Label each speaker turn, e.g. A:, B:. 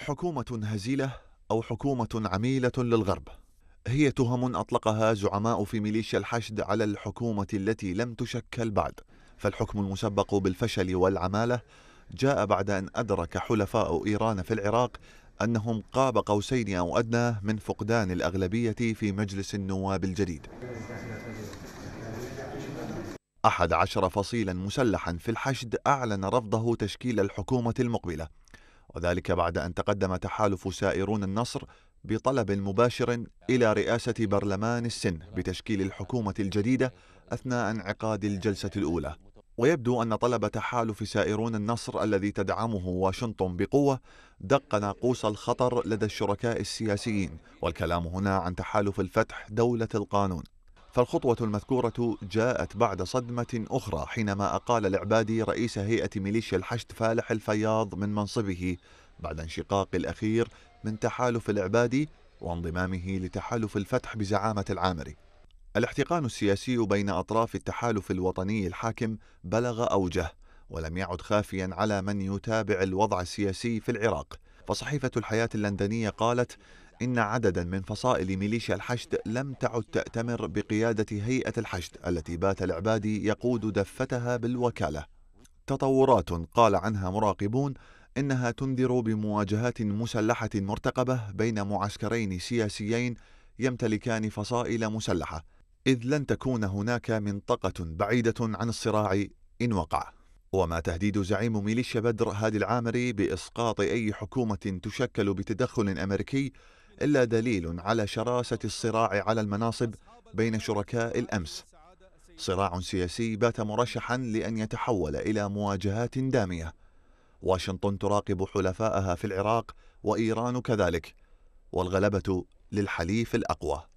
A: حكومة هزيلة أو حكومة عميلة للغرب هي تهم أطلقها زعماء في ميليشيا الحشد على الحكومة التي لم تشكل بعد فالحكم المسبق بالفشل والعمالة جاء بعد أن أدرك حلفاء إيران في العراق أنهم قاب قوسين أو أدنى من فقدان الأغلبية في مجلس النواب الجديد أحد عشر فصيلا مسلحا في الحشد أعلن رفضه تشكيل الحكومة المقبلة وذلك بعد أن تقدم تحالف سائرون النصر بطلب مباشر إلى رئاسة برلمان السن بتشكيل الحكومة الجديدة أثناء انعقاد الجلسة الأولى ويبدو أن طلب تحالف سائرون النصر الذي تدعمه واشنطن بقوة دق ناقوس الخطر لدى الشركاء السياسيين والكلام هنا عن تحالف الفتح دولة القانون فالخطوة المذكورة جاءت بعد صدمة أخرى حينما أقال العبادي رئيس هيئة ميليشيا الحشد فالح الفياض من منصبه بعد انشقاق الأخير من تحالف العبادي وانضمامه لتحالف الفتح بزعامة العامري الاحتقان السياسي بين أطراف التحالف الوطني الحاكم بلغ أوجه ولم يعد خافيا على من يتابع الوضع السياسي في العراق فصحيفة الحياة اللندنية قالت إن عددا من فصائل ميليشيا الحشد لم تعد تأتمر بقيادة هيئة الحشد التي بات العبادي يقود دفتها بالوكالة تطورات قال عنها مراقبون إنها تنذر بمواجهات مسلحة مرتقبة بين معسكرين سياسيين يمتلكان فصائل مسلحة إذ لن تكون هناك منطقة بعيدة عن الصراع إن وقع وما تهديد زعيم ميليشيا بدر هادي العامري بإسقاط أي حكومة تشكل بتدخل أمريكي إلا دليل على شراسة الصراع على المناصب بين شركاء الأمس صراع سياسي بات مرشحا لأن يتحول إلى مواجهات دامية واشنطن تراقب حلفائها في العراق وإيران كذلك والغلبة للحليف الأقوى